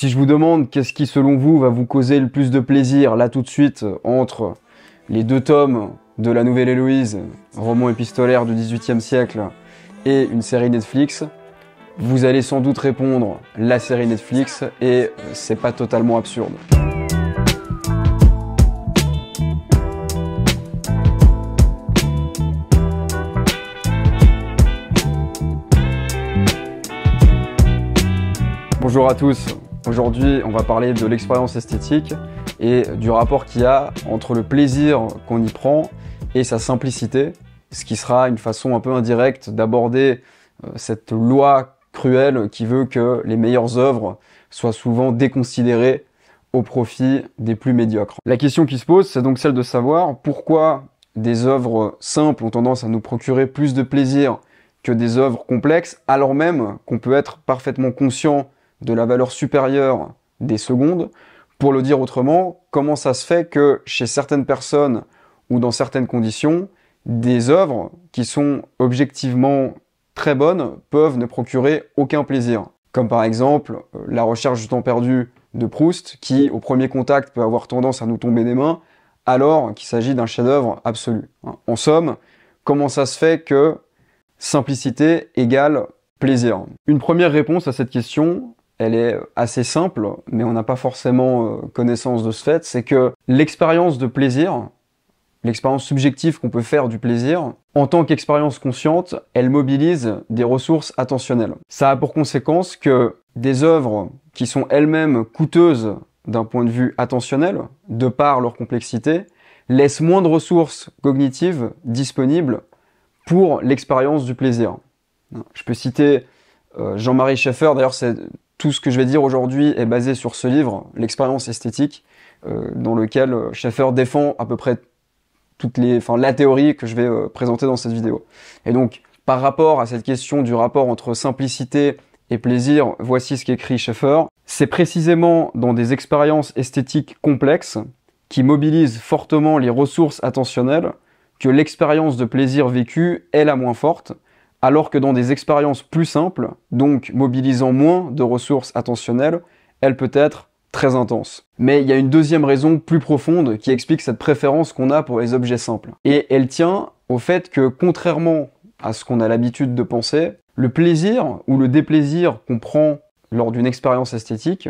Si je vous demande qu'est-ce qui, selon vous, va vous causer le plus de plaisir, là tout de suite, entre les deux tomes de la Nouvelle Héloïse, roman épistolaire du XVIIIe siècle, et une série Netflix, vous allez sans doute répondre la série Netflix, et c'est pas totalement absurde. Bonjour à tous, Aujourd'hui, on va parler de l'expérience esthétique et du rapport qu'il y a entre le plaisir qu'on y prend et sa simplicité, ce qui sera une façon un peu indirecte d'aborder euh, cette loi cruelle qui veut que les meilleures œuvres soient souvent déconsidérées au profit des plus médiocres. La question qui se pose, c'est donc celle de savoir pourquoi des œuvres simples ont tendance à nous procurer plus de plaisir que des œuvres complexes, alors même qu'on peut être parfaitement conscient de la valeur supérieure des secondes. Pour le dire autrement, comment ça se fait que chez certaines personnes ou dans certaines conditions, des œuvres qui sont objectivement très bonnes peuvent ne procurer aucun plaisir. Comme par exemple euh, la recherche du temps perdu de Proust, qui au premier contact peut avoir tendance à nous tomber des mains, alors qu'il s'agit d'un chef-d'œuvre absolu. Hein. En somme, comment ça se fait que simplicité égale plaisir Une première réponse à cette question, elle est assez simple, mais on n'a pas forcément euh, connaissance de ce fait, c'est que l'expérience de plaisir, l'expérience subjective qu'on peut faire du plaisir, en tant qu'expérience consciente, elle mobilise des ressources attentionnelles. Ça a pour conséquence que des œuvres qui sont elles-mêmes coûteuses d'un point de vue attentionnel, de par leur complexité, laissent moins de ressources cognitives disponibles pour l'expérience du plaisir. Je peux citer euh, Jean-Marie Schaeffer, d'ailleurs c'est tout ce que je vais dire aujourd'hui est basé sur ce livre, L'expérience esthétique, euh, dans lequel euh, Schaeffer défend à peu près toutes les, la théorie que je vais euh, présenter dans cette vidéo. Et donc, par rapport à cette question du rapport entre simplicité et plaisir, voici ce qu'écrit Schaeffer. C'est précisément dans des expériences esthétiques complexes, qui mobilisent fortement les ressources attentionnelles, que l'expérience de plaisir vécue est la moins forte, alors que dans des expériences plus simples, donc mobilisant moins de ressources attentionnelles, elle peut être très intense. Mais il y a une deuxième raison plus profonde qui explique cette préférence qu'on a pour les objets simples. Et elle tient au fait que contrairement à ce qu'on a l'habitude de penser, le plaisir ou le déplaisir qu'on prend lors d'une expérience esthétique,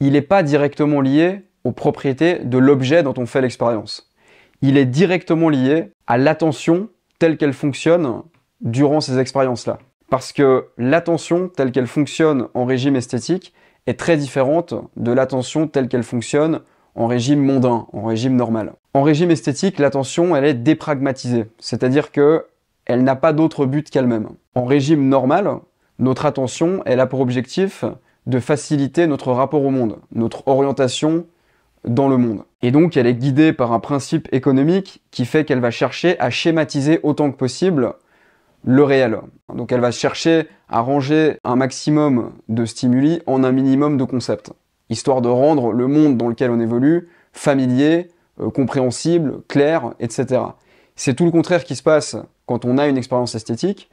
il n'est pas directement lié aux propriétés de l'objet dont on fait l'expérience. Il est directement lié à l'attention telle qu'elle fonctionne durant ces expériences-là. Parce que l'attention telle qu'elle fonctionne en régime esthétique est très différente de l'attention telle qu'elle fonctionne en régime mondain, en régime normal. En régime esthétique, l'attention, elle est dépragmatisée, c'est-à-dire que elle n'a pas d'autre but qu'elle-même. En régime normal, notre attention, elle a pour objectif de faciliter notre rapport au monde, notre orientation dans le monde. Et donc, elle est guidée par un principe économique qui fait qu'elle va chercher à schématiser autant que possible le réel. Donc elle va chercher à ranger un maximum de stimuli en un minimum de concepts, histoire de rendre le monde dans lequel on évolue familier, euh, compréhensible, clair, etc. C'est tout le contraire qui se passe quand on a une expérience esthétique,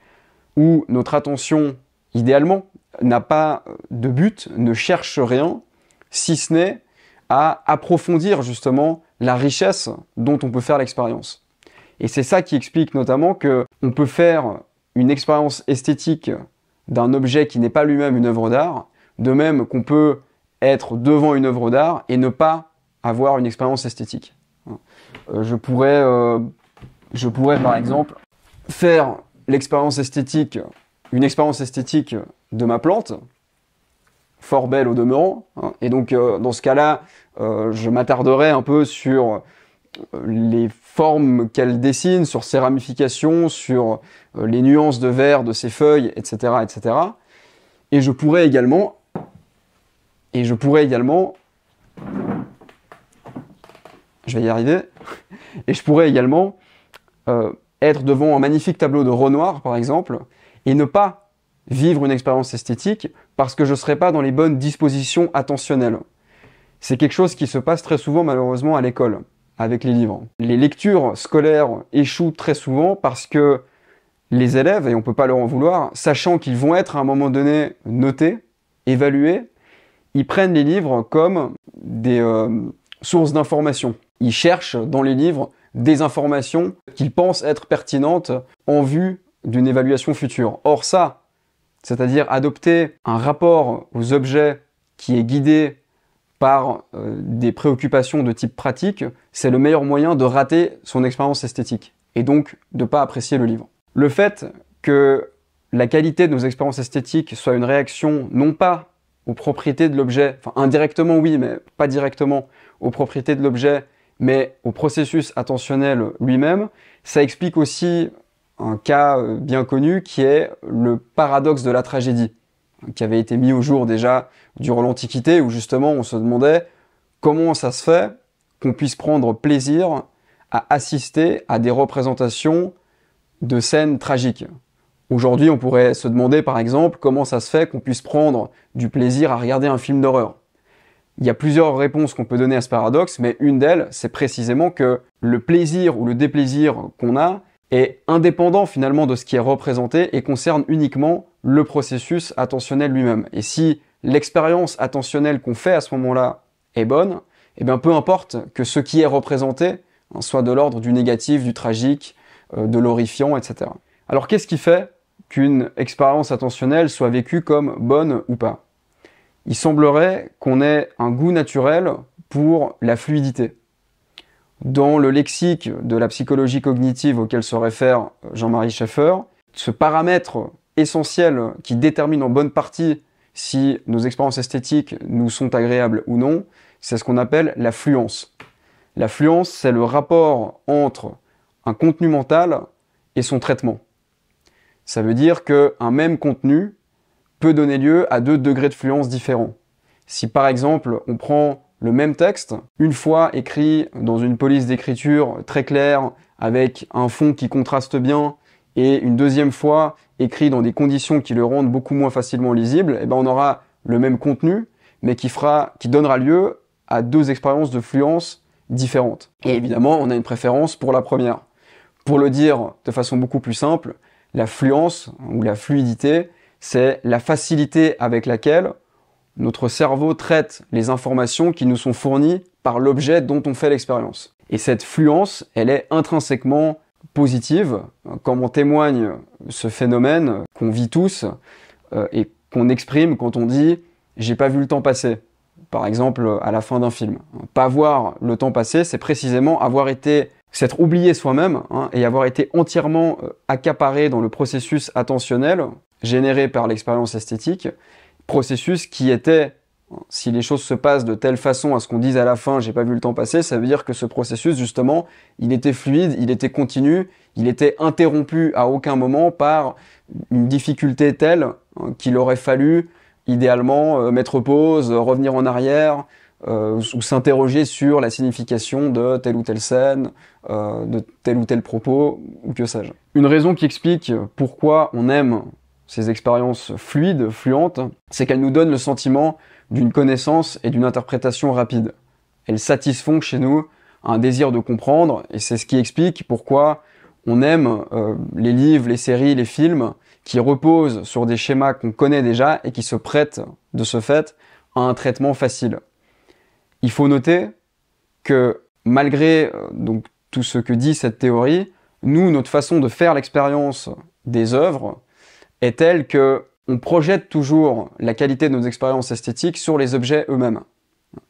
où notre attention, idéalement, n'a pas euh, de but, ne cherche rien, si ce n'est à approfondir justement la richesse dont on peut faire l'expérience. Et c'est ça qui explique notamment que on peut faire une expérience esthétique d'un objet qui n'est pas lui-même une œuvre d'art, de même qu'on peut être devant une œuvre d'art et ne pas avoir une expérience esthétique. Euh, euh, je pourrais, par exemple faire l'expérience esthétique, une expérience esthétique de ma plante, fort belle au demeurant, hein, et donc euh, dans ce cas-là, je m'attarderai un peu sur les formes qu'elle dessine, sur ses ramifications, sur euh, les nuances de vert de ses feuilles, etc., etc. Et je pourrais également, et je pourrais également, je vais y arriver, et je pourrais également euh, être devant un magnifique tableau de Renoir, par exemple, et ne pas vivre une expérience esthétique parce que je ne serai pas dans les bonnes dispositions attentionnelles. C'est quelque chose qui se passe très souvent malheureusement à l'école avec les livres. Les lectures scolaires échouent très souvent parce que les élèves, et on ne peut pas leur en vouloir, sachant qu'ils vont être à un moment donné notés, évalués, ils prennent les livres comme des euh, sources d'informations. Ils cherchent dans les livres des informations qu'ils pensent être pertinentes en vue d'une évaluation future. Or ça, c'est-à-dire adopter un rapport aux objets qui est guidé par euh, des préoccupations de type pratique, c'est le meilleur moyen de rater son expérience esthétique et donc de ne pas apprécier le livre. Le fait que la qualité de nos expériences esthétiques soit une réaction non pas aux propriétés de l'objet, enfin indirectement oui, mais pas directement aux propriétés de l'objet, mais au processus attentionnel lui-même, ça explique aussi un cas euh, bien connu qui est le paradoxe de la tragédie qui avait été mis au jour déjà durant l'Antiquité, où justement on se demandait comment ça se fait qu'on puisse prendre plaisir à assister à des représentations de scènes tragiques. Aujourd'hui, on pourrait se demander par exemple comment ça se fait qu'on puisse prendre du plaisir à regarder un film d'horreur. Il y a plusieurs réponses qu'on peut donner à ce paradoxe, mais une d'elles, c'est précisément que le plaisir ou le déplaisir qu'on a est indépendant finalement de ce qui est représenté et concerne uniquement le processus attentionnel lui-même. Et si l'expérience attentionnelle qu'on fait à ce moment-là est bonne, eh bien peu importe que ce qui est représenté hein, soit de l'ordre du négatif, du tragique, euh, de l'horrifiant, etc. Alors qu'est-ce qui fait qu'une expérience attentionnelle soit vécue comme bonne ou pas Il semblerait qu'on ait un goût naturel pour la fluidité. Dans le lexique de la psychologie cognitive auquel se réfère Jean-Marie Schaeffer, ce paramètre Essentiel qui détermine en bonne partie si nos expériences esthétiques nous sont agréables ou non, c'est ce qu'on appelle la fluence. La fluence, c'est le rapport entre un contenu mental et son traitement. Ça veut dire qu'un même contenu peut donner lieu à deux degrés de fluence différents. Si par exemple on prend le même texte, une fois écrit dans une police d'écriture très claire, avec un fond qui contraste bien, et une deuxième fois écrit dans des conditions qui le rendent beaucoup moins facilement lisible, eh ben, on aura le même contenu, mais qui fera, qui donnera lieu à deux expériences de fluence différentes. Et évidemment, on a une préférence pour la première. Pour le dire de façon beaucoup plus simple, la fluence ou la fluidité, c'est la facilité avec laquelle notre cerveau traite les informations qui nous sont fournies par l'objet dont on fait l'expérience. Et cette fluence, elle est intrinsèquement positive, comme on témoigne ce phénomène qu'on vit tous euh, et qu'on exprime quand on dit j'ai pas vu le temps passer, par exemple à la fin d'un film. Pas voir le temps passer, c'est précisément avoir été s'être oublié soi-même hein, et avoir été entièrement euh, accaparé dans le processus attentionnel généré par l'expérience esthétique, processus qui était si les choses se passent de telle façon à ce qu'on dise à la fin, j'ai pas vu le temps passer, ça veut dire que ce processus, justement, il était fluide, il était continu, il était interrompu à aucun moment par une difficulté telle hein, qu'il aurait fallu, idéalement, euh, mettre pause, revenir en arrière, euh, ou s'interroger sur la signification de telle ou telle scène, euh, de tel ou tel propos, ou que sais-je. Une raison qui explique pourquoi on aime ces expériences fluides, fluentes, c'est qu'elles nous donnent le sentiment d'une connaissance et d'une interprétation rapide. Elles satisfont chez nous un désir de comprendre, et c'est ce qui explique pourquoi on aime euh, les livres, les séries, les films qui reposent sur des schémas qu'on connaît déjà et qui se prêtent de ce fait à un traitement facile. Il faut noter que malgré euh, donc tout ce que dit cette théorie, nous notre façon de faire l'expérience des œuvres est telle que on projette toujours la qualité de nos expériences esthétiques sur les objets eux-mêmes.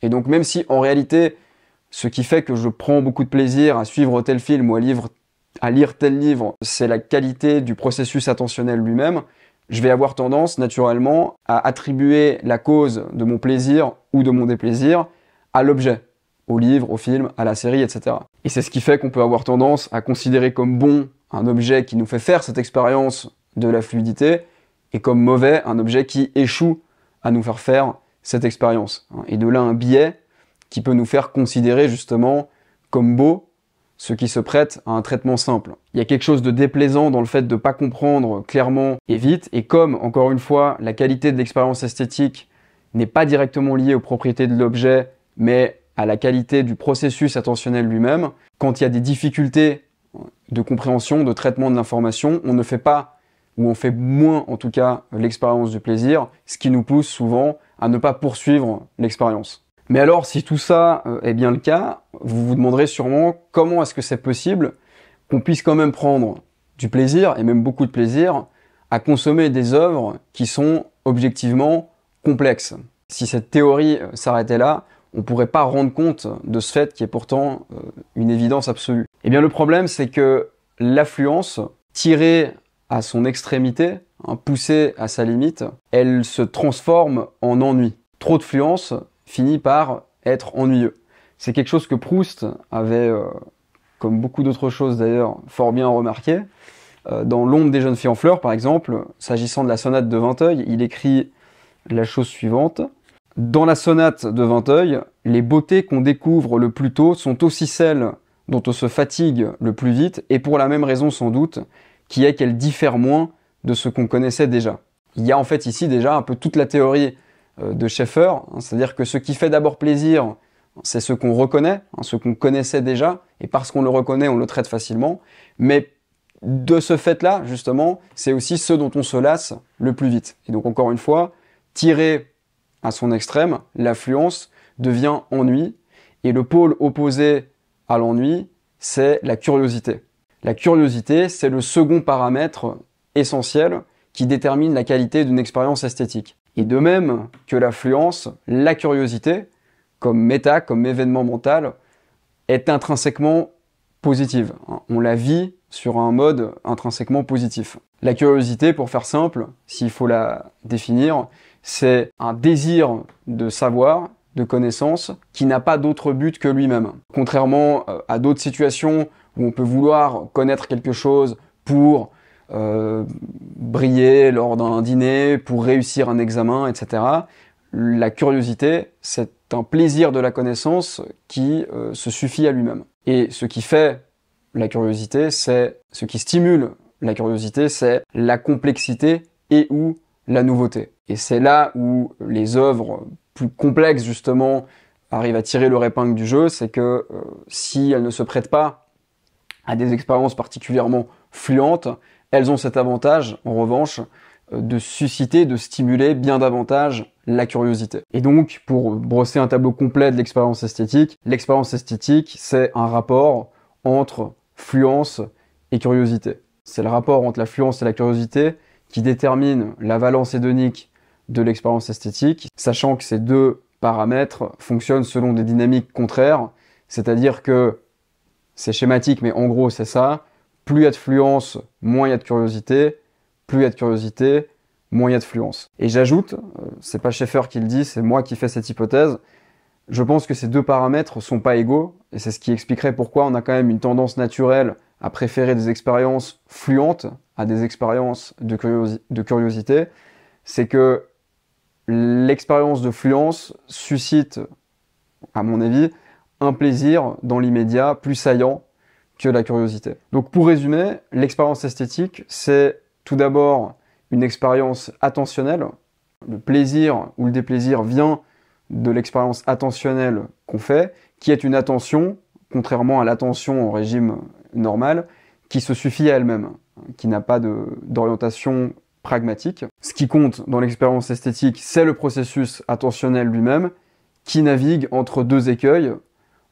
Et donc même si en réalité, ce qui fait que je prends beaucoup de plaisir à suivre tel film ou à, lire tel livre, c'est la qualité du processus attentionnel lui-même, je vais avoir tendance naturellement à attribuer la cause de mon plaisir ou de mon déplaisir à l'objet, au livre, au film, à la série, etc. Et c'est ce qui fait qu'on peut avoir tendance à considérer comme bon un objet qui nous fait faire cette expérience de la fluidité, et comme mauvais un objet qui échoue à nous faire faire cette expérience. Hein. Et de là un biais qui peut nous faire considérer justement comme beau ce qui se prête à un traitement simple. Il y a quelque chose de déplaisant dans le fait de ne pas comprendre clairement et vite, et comme, encore une fois, la qualité de l'expérience esthétique n'est pas directement liée aux propriétés de l'objet, mais à la qualité du processus attentionnel lui-même, quand il y a des difficultés de compréhension, de traitement de l'information, on ne fait pas où on fait moins en tout cas l'expérience du plaisir, ce qui nous pousse souvent à ne pas poursuivre l'expérience. Mais alors, si tout ça euh, est bien le cas, vous vous demanderez sûrement comment est-ce que c'est possible qu'on puisse quand même prendre du plaisir, et même beaucoup de plaisir, à consommer des œuvres qui sont objectivement complexes. Si cette théorie euh, s'arrêtait là, on ne pourrait pas rendre compte de ce fait qui est pourtant euh, une évidence absolue. Et eh bien le problème, c'est que l'affluence tirée à son extrémité, hein, poussée à sa limite, elle se transforme en ennui. Trop de fluence finit par être ennuyeux. C'est quelque chose que Proust avait, euh, comme beaucoup d'autres choses d'ailleurs, fort bien remarqué. Euh, dans L'ombre des jeunes filles en fleurs, par exemple, s'agissant de la sonate de Vinteuil, il écrit la chose suivante. Dans la sonate de Vinteuil, les beautés qu'on découvre le plus tôt sont aussi celles dont on se fatigue le plus vite, et pour la même raison sans doute, qui est qu'elle diffère moins de ce qu'on connaissait déjà. Il y a en fait ici déjà un peu toute la théorie euh, de Schaeffer, hein, c'est-à-dire que ce qui fait d'abord plaisir, c'est ce qu'on reconnaît, hein, ce qu'on connaissait déjà, et parce qu'on le reconnaît, on le traite facilement, mais de ce fait-là, justement, c'est aussi ce dont on se lasse le plus vite. Et donc encore une fois, tirer à son extrême, l'affluence devient ennui, et le pôle opposé à l'ennui, c'est la curiosité. La curiosité, c'est le second paramètre essentiel qui détermine la qualité d'une expérience esthétique. Et de même que l'affluence, la curiosité, comme méta, comme événement mental, est intrinsèquement positive. On la vit sur un mode intrinsèquement positif. La curiosité, pour faire simple, s'il faut la définir, c'est un désir de savoir, de connaissance, qui n'a pas d'autre but que lui-même. Contrairement euh, à d'autres situations où on peut vouloir connaître quelque chose pour euh, briller lors d'un dîner, pour réussir un examen, etc. La curiosité, c'est un plaisir de la connaissance qui euh, se suffit à lui-même. Et ce qui fait la curiosité, c'est ce qui stimule la curiosité, c'est la complexité et ou la nouveauté. Et c'est là où les œuvres plus complexes justement arrivent à tirer le épingle du jeu, c'est que euh, si elles ne se prêtent pas à des expériences particulièrement fluentes, elles ont cet avantage, en revanche, euh, de susciter, de stimuler bien davantage la curiosité. Et donc, pour brosser un tableau complet de l'expérience esthétique, l'expérience esthétique, c'est un rapport entre fluence et curiosité. C'est le rapport entre la fluence et la curiosité qui détermine la valence hédonique de l'expérience esthétique, sachant que ces deux paramètres fonctionnent selon des dynamiques contraires, c'est-à-dire que c'est schématique, mais en gros, c'est ça. Plus il y a de fluence, moins il y a de curiosité. Plus il y a de curiosité, moins il y a de fluence. Et j'ajoute, euh, c'est pas Schaeffer qui le dit, c'est moi qui fais cette hypothèse. Je pense que ces deux paramètres sont pas égaux, et c'est ce qui expliquerait pourquoi on a quand même une tendance naturelle à préférer des expériences fluentes à des expériences de curiosité. C'est que l'expérience de fluence suscite, à mon avis, un plaisir dans l'immédiat plus saillant que la curiosité. Donc pour résumer, l'expérience esthétique, c'est tout d'abord une expérience attentionnelle. Le plaisir ou le déplaisir vient de l'expérience attentionnelle qu'on fait, qui est une attention, contrairement à l'attention en régime normal, qui se suffit à elle-même, qui n'a pas d'orientation pragmatique. Ce qui compte dans l'expérience esthétique, c'est le processus attentionnel lui-même, qui navigue entre deux écueils,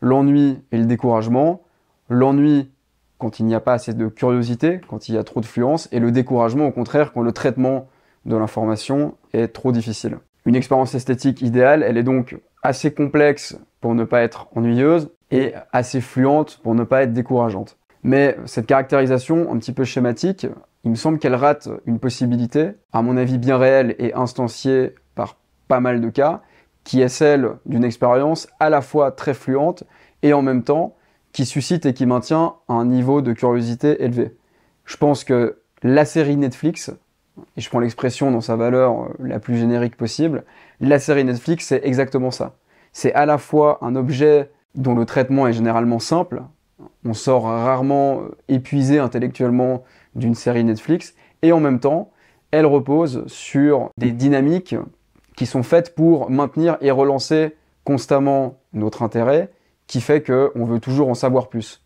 l'ennui et le découragement, l'ennui quand il n'y a pas assez de curiosité, quand il y a trop de fluence, et le découragement au contraire quand le traitement de l'information est trop difficile. Une expérience esthétique idéale, elle est donc assez complexe pour ne pas être ennuyeuse et assez fluente pour ne pas être décourageante. Mais cette caractérisation un petit peu schématique, il me semble qu'elle rate une possibilité, à mon avis bien réelle et instanciée par pas mal de cas, qui est celle d'une expérience à la fois très fluente et en même temps qui suscite et qui maintient un niveau de curiosité élevé. Je pense que la série Netflix, et je prends l'expression dans sa valeur euh, la plus générique possible, la série Netflix, c'est exactement ça. C'est à la fois un objet dont le traitement est généralement simple, on sort rarement euh, épuisé intellectuellement d'une série Netflix, et en même temps, elle repose sur des dynamiques qui sont faites pour maintenir et relancer constamment notre intérêt, qui fait qu'on veut toujours en savoir plus.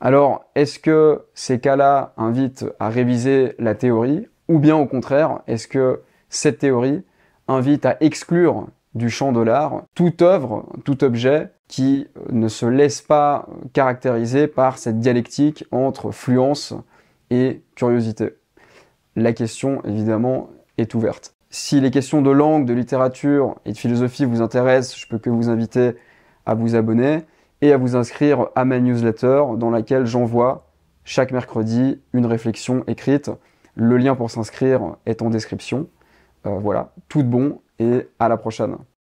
Alors, est-ce que ces cas-là invitent à réviser la théorie, ou bien au contraire, est-ce que cette théorie invite à exclure du champ de l'art toute œuvre, tout objet qui ne se laisse pas caractériser par cette dialectique entre fluence et curiosité La question, évidemment, est ouverte. Si les questions de langue, de littérature et de philosophie vous intéressent, je peux que vous inviter à vous abonner et à vous inscrire à ma newsletter dans laquelle j'envoie chaque mercredi une réflexion écrite. Le lien pour s'inscrire est en description. Euh, voilà, tout de bon et à la prochaine.